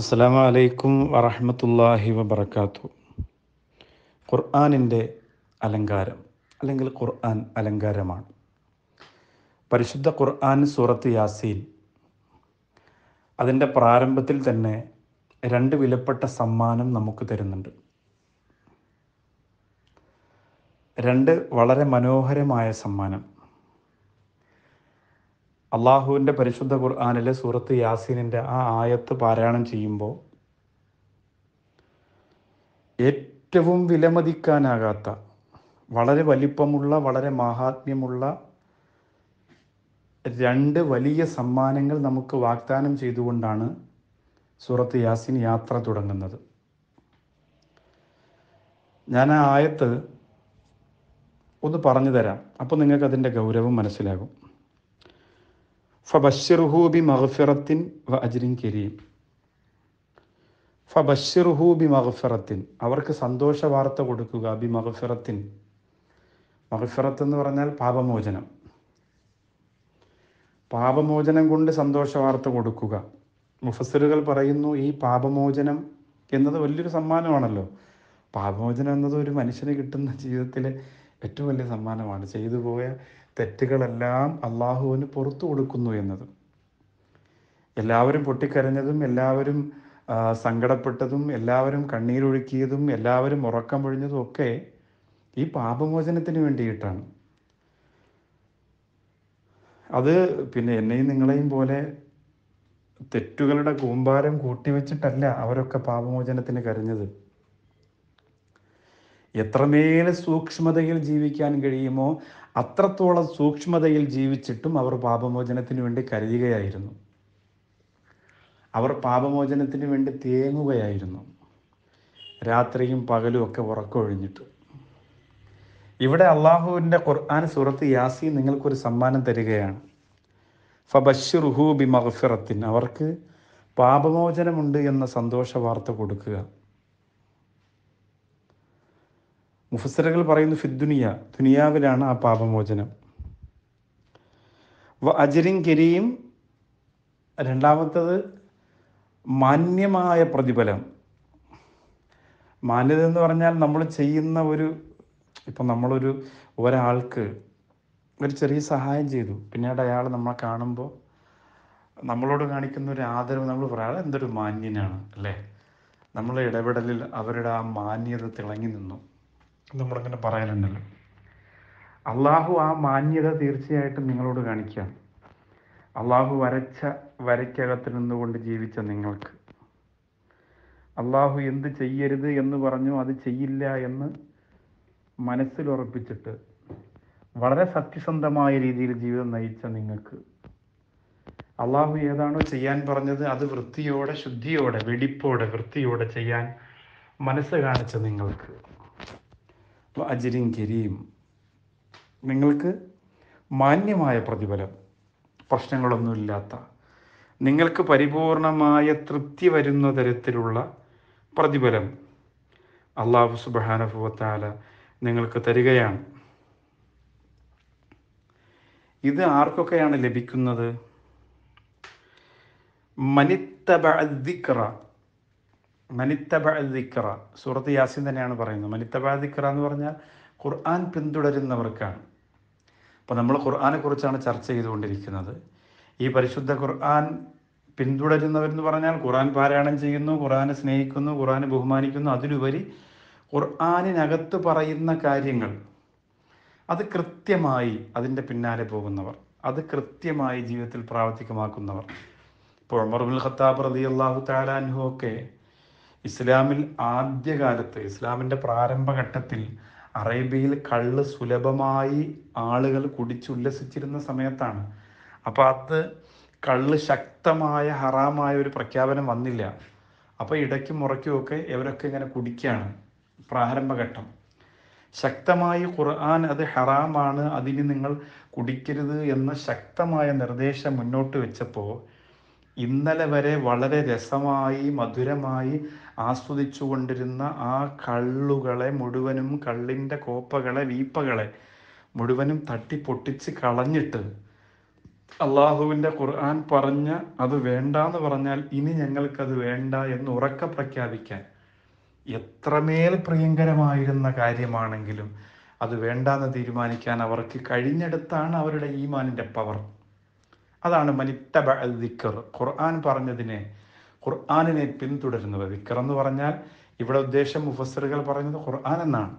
അസ്സാം അലൈക്കും വറഹമത്തല്ലാഹി വബർക്കാത്തു ഖുർആാനിൻ്റെ അലങ്കാരം അല്ലെങ്കിൽ ഖുർആൻ അലങ്കാരമാണ് പരിശുദ്ധ ഖുർആൻ സൂറത്ത് യാസീൻ അതിൻ്റെ പ്രാരംഭത്തിൽ തന്നെ രണ്ട് വിലപ്പെട്ട സമ്മാനം നമുക്ക് തരുന്നുണ്ട് രണ്ട് വളരെ മനോഹരമായ സമ്മാനം അള്ളാഹുവിൻ്റെ പരിശുദ്ധ ഖുർആാനിലെ സൂറത്ത് യാസീനിൻ്റെ ആ ആയത്ത് പാരായണം ചെയ്യുമ്പോൾ ഏറ്റവും വിലമതിക്കാനാകാത്ത വളരെ വലിപ്പമുള്ള വളരെ മഹാത്മ്യമുള്ള രണ്ട് വലിയ സമ്മാനങ്ങൾ നമുക്ക് വാഗ്ദാനം ചെയ്തുകൊണ്ടാണ് സൂറത്ത് യാസിൻ യാത്ര തുടങ്ങുന്നത് ഞാൻ ആ ആയത്ത് ഒന്ന് പറഞ്ഞു തരാം അപ്പോൾ നിങ്ങൾക്ക് അതിൻ്റെ ഗൗരവം മനസ്സിലാകും ഫബഷിർഹൂബി മഹഫിറത്തിൻ വ അജ്രിൻ കരീം ഫബഷിർഹൂബി മഹഫിറത്തിൻ അവർക്ക് സന്തോഷ വാർത്ത കൊടുക്കുക ബി മഹഫിറത്തിൻ മഹഫിറത്ത് എന്ന് പറഞ്ഞാൽ പാപമോചനം പാപമോചനം കൊണ്ട് സന്തോഷ വാർത്ത കൊടുക്കുക മുഫസറുകൾ പറയുന്നു ഈ പാപമോചനം എന്നത് വലിയൊരു സമ്മാനമാണല്ലോ പാപമോചനം എന്നത് ഒരു മനുഷ്യന് കിട്ടുന്ന ജീവിതത്തിലെ ഏറ്റവും വലിയ സമ്മാനമാണ് ചെയ്തു പോയ തെറ്റുകളെല്ലാം അള്ളാഹുവിന് പുറത്തു കൊടുക്കുന്നു എന്നത് എല്ലാവരും പൊട്ടിക്കരഞ്ഞതും എല്ലാവരും സങ്കടപ്പെട്ടതും എല്ലാവരും കണ്ണീരൊഴുക്കിയതും എല്ലാവരും ഉറക്കം ഒഴിഞ്ഞതും ഒക്കെ ഈ പാപമോചനത്തിന് വേണ്ടിയിട്ടാണ് അത് പിന്നെ എന്നെയും നിങ്ങളെയും പോലെ തെറ്റുകളുടെ കൂമ്പാരം കൂട്ടിവെച്ചിട്ടല്ല അവരൊക്കെ പാപമോചനത്തിന് കരഞ്ഞത് എത്രമേൽ സൂക്ഷ്മതയിൽ ജീവിക്കാൻ കഴിയുമോ അത്രത്തോളം സൂക്ഷ്മതയിൽ ജീവിച്ചിട്ടും അവർ പാപമോചനത്തിന് വേണ്ടി കരുതുകയായിരുന്നു അവർ പാപമോചനത്തിന് വേണ്ടി തേങ്ങുകയായിരുന്നു രാത്രിയും പകലും ഒക്കെ ഉറക്കൊഴിഞ്ഞിട്ട് ഇവിടെ അള്ളാഹുവിൻ്റെ ഖുർആൻ സുഹൃത്ത് യാസി നിങ്ങൾക്കൊരു സമ്മാനം തരികയാണ് ഫബഷിറുഹു ബി മഹഫിറത്തിൻ അവർക്ക് പാപമോചനമുണ്ട് എന്ന സന്തോഷ വാർത്ത കൊടുക്കുക മുഫസറുകൾ പറയുന്നു ഫിദ്ദുനിയ ദുനിയാവിലാണ് ആ പാപമോചനം വ അജരിൻ കെരിയും രണ്ടാമത്തത് മാന്യമായ പ്രതിഫലം മാന്യത എന്ന് പറഞ്ഞാൽ നമ്മൾ ചെയ്യുന്ന ഒരു ഇപ്പം നമ്മളൊരു ഒരാൾക്ക് ഒരു ചെറിയ സഹായം ചെയ്തു പിന്നീട് അയാൾ നമ്മളെ കാണുമ്പോൾ നമ്മളോട് കാണിക്കുന്ന ഒരു ആദരവ് നമ്മൾ പറയാം എന്തൊരു മാന്യനാണ് അല്ലേ നമ്മളെ ഇടപെടലിൽ അവരുടെ ആ മാന്യത തിളങ്ങി നിന്നു നമ്മളിങ്ങനെ പറയലുണ്ടല്ലോ അള്ളാഹു ആ മാന്യത തീർച്ചയായിട്ടും നിങ്ങളോട് കാണിക്കുകയാണ് അള്ളാഹു വരച്ച വരയ്ക്കകത്ത് നിന്നുകൊണ്ട് ജീവിച്ച നിങ്ങൾക്ക് അള്ളാഹു എന്ത് ചെയ്യരുത് എന്ന് പറഞ്ഞു അത് ചെയ്യില്ല എന്ന് മനസ്സിലുറപ്പിച്ചിട്ട് വളരെ സത്യസന്ധമായ രീതിയിൽ ജീവിതം നയിച്ച നിങ്ങൾക്ക് അള്ളാഹു ഏതാണോ ചെയ്യാൻ പറഞ്ഞത് അത് വൃത്തിയോടെ ശുദ്ധിയോടെ വെടിപ്പോടെ വൃത്തിയോടെ ചെയ്യാൻ മനസ്സ് കാണിച്ച നിങ്ങൾക്ക് അജരിൻ കരീം നിങ്ങൾക്ക് മാന്യമായ പ്രതിഫലം പ്രശ്നങ്ങളൊന്നുമില്ലാത്ത നിങ്ങൾക്ക് പരിപൂർണമായ തൃപ്തി വരുന്ന തരത്തിലുള്ള പ്രതിഫലം അള്ളാഹു സുബാനുഭവത്താല നിങ്ങൾക്ക് തരികയാണ് ഇത് ആർക്കൊക്കെയാണ് ലഭിക്കുന്നത് മനിത്തബിക്ര മലിത്തബിക്ര സൂറത്ത് യാസിൻ തന്നെയാണ് പറയുന്നത് മലിത്തബിക്ര എന്ന് പറഞ്ഞാൽ ഖുർആൻ പിന്തുടരുന്നവർക്കാണ് അപ്പോൾ നമ്മൾ ഖുർആാനെക്കുറിച്ചാണ് ചർച്ച ചെയ്തുകൊണ്ടിരിക്കുന്നത് ഈ പരിശുദ്ധ ഖുർആൻ പിന്തുടരുന്നവരെന്ന് പറഞ്ഞാൽ ഖുർആൻ പാരായണം ചെയ്യുന്നു ഖുർആനെ സ്നേഹിക്കുന്നു ഖുർആനെ ബഹുമാനിക്കുന്നു അതിലുപരി ഖുർആാനിനകത്ത് പറയുന്ന കാര്യങ്ങൾ അത് കൃത്യമായി അതിൻ്റെ പിന്നാലെ പോകുന്നവർ അത് കൃത്യമായി ജീവിതത്തിൽ പ്രാവർത്തികമാക്കുന്നവർ ഇപ്പോൾ ഉമർ ഉൽ ഖത്താബ് റതി അള്ളാഹു താലാൻഹു ഒക്കെ ഇസ്ലാമിൽ ആദ്യകാലത്ത് ഇസ്ലാമിൻ്റെ പ്രാരംഭഘട്ടത്തിൽ അറേബ്യയിൽ കള്ള് സുലഭമായി ആളുകൾ കുടിച്ചുല്ലസിച്ചിരുന്ന സമയത്താണ് അപ്പോൾ അത് കള്ള് ശക്തമായ ഹറാമായ ഒരു പ്രഖ്യാപനം വന്നില്ല അപ്പോൾ ഇടയ്ക്കും മുറയ്ക്കുമൊക്കെ ഇവരൊക്കെ ഇങ്ങനെ കുടിക്കുകയാണ് പ്രാരംഭഘട്ടം ശക്തമായി ഖുർആൻ അത് ഹറാമാണ് അതിന് നിങ്ങൾ കുടിക്കരുത് എന്ന ശക്തമായ നിർദ്ദേശം മുന്നോട്ട് വെച്ചപ്പോൾ ഇന്നലെ വരെ വളരെ രസമായി മധുരമായി ആസ്വദിച്ചു കൊണ്ടിരുന്ന ആ കള്ളുകളെ മുഴുവനും കള്ളിൻ്റെ കോപ്പകളെ വീപ്പകളെ മുഴുവനും തട്ടി പൊട്ടിച്ച് കളഞ്ഞിട്ട് അള്ളാഹുവിൻ്റെ ഖുർആൻ പറഞ്ഞ അത് വേണ്ട എന്ന് പറഞ്ഞാൽ ഇനി ഞങ്ങൾക്കത് വേണ്ട എന്ന് ഉറക്ക പ്രഖ്യാപിക്കാൻ എത്രമേൽ പ്രിയങ്കരമായിരുന്ന കാര്യമാണെങ്കിലും അത് വേണ്ടാന്ന് തീരുമാനിക്കാൻ അവർക്ക് കഴിഞ്ഞെടുത്താണ് അവരുടെ ഈമാനിൻ്റെ പവർ അതാണ് മനിത്തബ ദിക്കർ ഖുർആൻ പറഞ്ഞതിനെ ഖുർആാനിനെ പിന്തുടരുന്നവർ വിക്ര എന്ന് പറഞ്ഞാൽ ഇവിടെ ഉദ്ദേശം മുഫസറുകൾ പറയുന്നത് ഖുർആൻ എന്നാണ്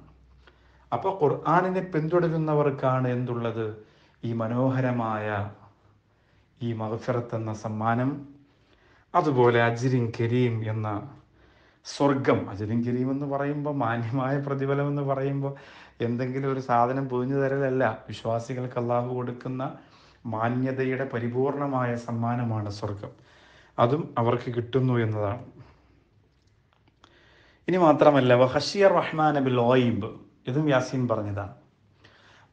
അപ്പോൾ ഖുർആാനിനെ പിന്തുടരുന്നവർക്കാണ് എന്തുള്ളത് ഈ മനോഹരമായ ഈ മഹഫിറത്ത് എന്ന സമ്മാനം അതുപോലെ അജിരിം കരീം എന്ന സ്വർഗം അജിരിം കരീം എന്ന് പറയുമ്പോൾ മാന്യമായ പ്രതിഫലം എന്ന് പറയുമ്പോൾ എന്തെങ്കിലും ഒരു സാധനം പൊതിഞ്ഞു തരലല്ല വിശ്വാസികൾക്ക് അള്ളാഹു കൊടുക്കുന്ന മാന്യതയുടെ പരിപൂർണമായ സമ്മാനമാണ് സ്വർഗം അതും അവർക്ക് കിട്ടുന്നു എന്നതാണ് ഇനി മാത്രമല്ല വഹഷിയർ റഹ്മാൻ ബിൽ ഓയിബ് ഇതും യാസീൻ പറഞ്ഞതാണ്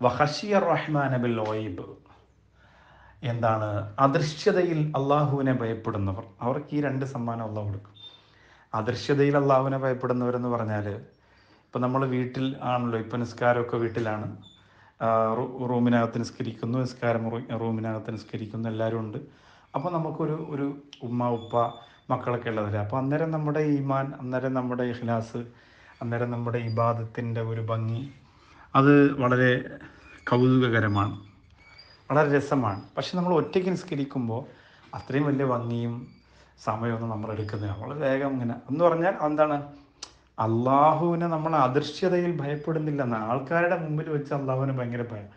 വഹഷിയർ റഹ്മാൻ ബിൽ ഓയിബ് എന്താണ് അദൃശ്യതയിൽ അള്ളാഹുവിനെ ഭയപ്പെടുന്നവർ അവർക്ക് ഈ രണ്ട് സമ്മാനം അള്ളാഹു കൊടുക്കും അദൃശ്യതയിൽ അള്ളാഹുവിനെ ഭയപ്പെടുന്നവരെന്ന് പറഞ്ഞാൽ ഇപ്പം നമ്മൾ വീട്ടിൽ ആണല്ലോ ഇപ്പം നിസ്കാരമൊക്കെ വീട്ടിലാണ് റൂമിനകത്ത് നിസ്കരിക്കുന്നു നിസ്കാരം റൂമിനകത്ത് നിസ്കരിക്കുന്നു എല്ലാവരും ഉണ്ട് അപ്പോൾ നമുക്കൊരു ഒരു ഉമ്മ ഉപ്പ മക്കളൊക്കെ ഉള്ളതല്ലേ അപ്പോൾ അന്നേരം നമ്മുടെ ഈമാൻ അന്നേരം നമ്മുടെ ഇഖ്ലാസ് അന്നേരം നമ്മുടെ ഇബാദത്തിൻ്റെ ഒരു ഭംഗി അത് വളരെ കൗതുകകരമാണ് വളരെ രസമാണ് പക്ഷെ നമ്മൾ ഒറ്റയ്ക്ക് നിസ്കരിക്കുമ്പോൾ അത്രയും വലിയ ഭംഗിയും സമയമൊന്നും നമ്മൾ എടുക്കുന്നില്ല നമ്മൾ വേഗം ഇങ്ങനെ എന്ന് പറഞ്ഞാൽ എന്താണ് അള്ളാഹുവിനെ നമ്മൾ അദൃശ്യതയിൽ ഭയപ്പെടുന്നില്ലെന്ന് ആൾക്കാരുടെ മുമ്പിൽ വെച്ച് അള്ളാഹുവിനെ ഭയങ്കര ഭയം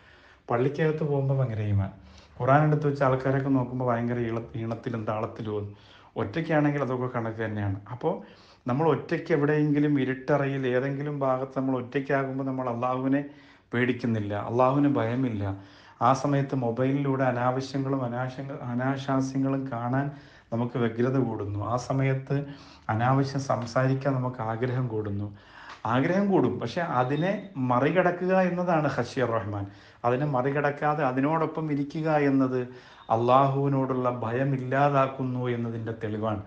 പള്ളിക്കകത്ത് പോകുമ്പോൾ ഭയങ്കര ഈമാൻ ഖുറാൻ എടുത്ത് വെച്ച ആൾക്കാരൊക്കെ നോക്കുമ്പോൾ ഭയങ്കര ഈള ഈണത്തിലും താളത്തിലും ഒറ്റയ്ക്കാണെങ്കിൽ അതൊക്കെ കണക്ക് തന്നെയാണ് അപ്പോൾ നമ്മൾ ഒറ്റയ്ക്ക് എവിടെയെങ്കിലും ഇരുട്ടറയിൽ ഏതെങ്കിലും ഭാഗത്ത് നമ്മൾ ഒറ്റയ്ക്കാകുമ്പോൾ നമ്മൾ അള്ളാഹുവിനെ പേടിക്കുന്നില്ല അള്ളാഹുവിന് ഭയമില്ല ആ സമയത്ത് മൊബൈലിലൂടെ അനാവശ്യങ്ങളും അനാശ അനാശാസ്യങ്ങളും കാണാൻ നമുക്ക് വ്യഗ്രത കൂടുന്നു ആ സമയത്ത് അനാവശ്യം സംസാരിക്കാൻ നമുക്ക് ആഗ്രഹം കൂടുന്നു ആഗ്രഹം കൂടും പക്ഷെ അതിനെ മറികടക്കുക എന്നതാണ് ഹഷിയർ റഹ്മാൻ അതിനെ മറികടക്കാതെ അതിനോടൊപ്പം ഇരിക്കുക എന്നത് അള്ളാഹുവിനോടുള്ള ഭയമില്ലാതാക്കുന്നു എന്നതിൻ്റെ തെളിവാണ്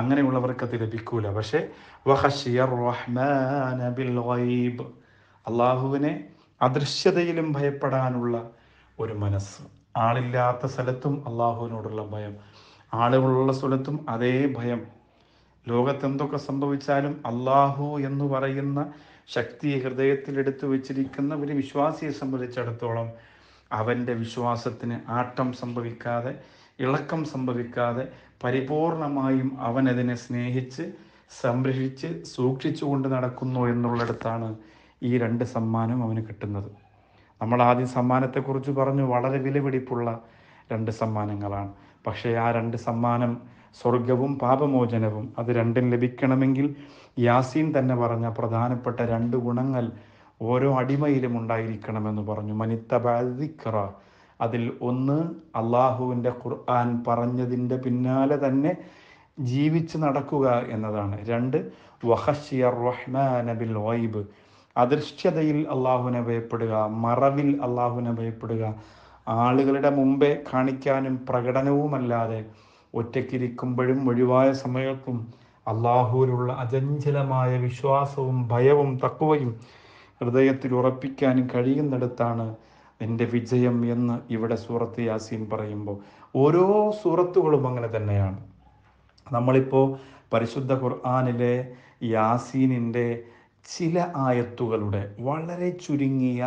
അങ്ങനെയുള്ളവർക്ക് അത് ലഭിക്കൂല പക്ഷേ അള്ളാഹുവിനെ അദൃശ്യതയിലും ഭയപ്പെടാനുള്ള ഒരു മനസ്സ് ആളില്ലാത്ത സ്ഥലത്തും അള്ളാഹുവിനോടുള്ള ഭയം ആളുകളുള്ള സ്ഥലത്തും അതേ ഭയം ലോകത്തെന്തൊക്കെ സംഭവിച്ചാലും അള്ളാഹു എന്ന് പറയുന്ന ശക്തി എടുത്തു വച്ചിരിക്കുന്ന ഒരു വിശ്വാസിയെ സംബന്ധിച്ചിടത്തോളം അവൻ്റെ വിശ്വാസത്തിന് ആട്ടം സംഭവിക്കാതെ ഇളക്കം സംഭവിക്കാതെ പരിപൂർണമായും അവനതിനെ സ്നേഹിച്ച് സംരക്ഷിച്ച് സൂക്ഷിച്ചുകൊണ്ട് നടക്കുന്നു എന്നുള്ളിടത്താണ് ഈ രണ്ട് സമ്മാനം അവന് കിട്ടുന്നത് നമ്മൾ ആദ്യം സമ്മാനത്തെക്കുറിച്ച് പറഞ്ഞു വളരെ വിലപിടിപ്പുള്ള രണ്ട് സമ്മാനങ്ങളാണ് പക്ഷേ ആ രണ്ട് സമ്മാനം സ്വർഗവും പാപമോചനവും അത് രണ്ടും ലഭിക്കണമെങ്കിൽ യാസീൻ തന്നെ പറഞ്ഞ പ്രധാനപ്പെട്ട രണ്ട് ഗുണങ്ങൾ ഓരോ അടിമയിലും ഉണ്ടായിരിക്കണമെന്ന് പറഞ്ഞു മനിത്തബാദിക്കറ അതിൽ ഒന്ന് അള്ളാഹുവിൻ്റെ ഖുർആൻ പറഞ്ഞതിൻ്റെ പിന്നാലെ തന്നെ ജീവിച്ച് നടക്കുക എന്നതാണ് രണ്ട് വഹഷിയർ റഹ്മാൻ ബിൽ ഓയിബ് അദൃശ്യതയിൽ അള്ളാഹുവിനെ ഭയപ്പെടുക മറവിൽ അള്ളാഹുവിനെ ഭയപ്പെടുക ആളുകളുടെ മുമ്പേ കാണിക്കാനും പ്രകടനവുമല്ലാതെ ഒറ്റയ്ക്കിരിക്കുമ്പോഴും ഒഴിവായ സമയത്തും അള്ളാഹുവിലുള്ള അചഞ്ചലമായ വിശ്വാസവും ഭയവും തക്കുവയും ഹൃദയത്തിൽ ഉറപ്പിക്കാൻ കഴിയുന്നിടത്താണ് എൻ്റെ വിജയം എന്ന് ഇവിടെ സൂറത്ത് യാസീൻ പറയുമ്പോൾ ഓരോ സൂറത്തുകളും അങ്ങനെ തന്നെയാണ് നമ്മളിപ്പോൾ പരിശുദ്ധ ഖുർആാനിലെ യാസീനിൻ്റെ ചില ആയത്തുകളുടെ വളരെ ചുരുങ്ങിയ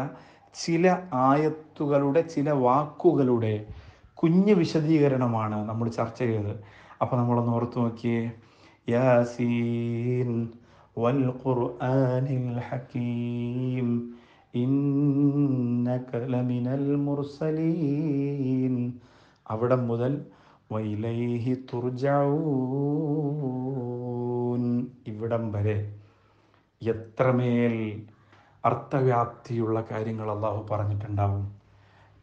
ചില ആയത്തുകളുടെ ചില വാക്കുകളുടെ കുഞ്ഞ് വിശദീകരണമാണ് നമ്മൾ ചർച്ച ചെയ്തത് അപ്പോൾ നമ്മളൊന്ന് ഓർത്തു നോക്കിയേ യാസീൻ വൽ ഖുർആനിൽ ഹക്കീം ഇന്നക ലമിനൽ മുർസലീൻ അവിടെ മുതൽ വൈലൈഹി ഇവിടം വരെ എത്രമേൽ അർത്ഥവ്യാപ്തിയുള്ള കാര്യങ്ങൾ അള്ളാഹു പറഞ്ഞിട്ടുണ്ടാവും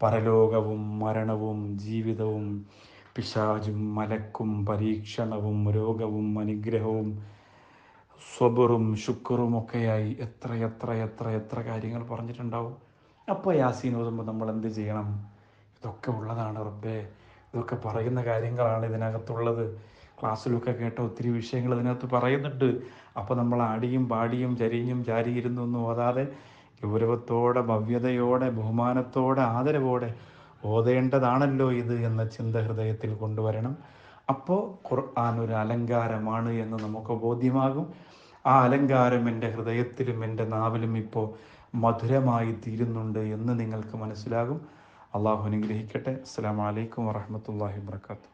പരലോകവും മരണവും ജീവിതവും പിശാചും മലക്കും പരീക്ഷണവും രോഗവും അനുഗ്രഹവും സ്വബറും ശുക്റും ഒക്കെയായി എത്ര എത്ര എത്ര എത്ര കാര്യങ്ങൾ പറഞ്ഞിട്ടുണ്ടാവും അപ്പോൾ യാസീൻ ഓതുമ്പോൾ നമ്മൾ എന്ത് ചെയ്യണം ഇതൊക്കെ ഉള്ളതാണ് റബ്ബേ ഇതൊക്കെ പറയുന്ന കാര്യങ്ങളാണ് ഇതിനകത്തുള്ളത് ക്ലാസ്സിലൊക്കെ കേട്ട ഒത്തിരി വിഷയങ്ങൾ ഇതിനകത്ത് പറയുന്നുണ്ട് അപ്പോൾ നമ്മൾ ആടിയും പാടിയും ചരിഞ്ഞും ചാരിയിരുന്നൊന്നും ഓതാതെ ഗൗരവത്തോടെ ഭവ്യതയോടെ ബഹുമാനത്തോടെ ആദരവോടെ ഓതേണ്ടതാണല്ലോ ഇത് എന്ന ചിന്ത ഹൃദയത്തിൽ കൊണ്ടുവരണം അപ്പോൾ ഖുർആൻ ഒരു അലങ്കാരമാണ് എന്ന് നമുക്ക് ബോധ്യമാകും ആ അലങ്കാരം എൻ്റെ ഹൃദയത്തിലും എൻ്റെ നാവിലും ഇപ്പോൾ മധുരമായി തീരുന്നുണ്ട് എന്ന് നിങ്ങൾക്ക് മനസ്സിലാകും അള്ളാഹു അനുഗ്രഹിക്കട്ടെ അസ്സാം വലൈക്കും വാഹമത്തല്ലാഹി വർക്കാത്തു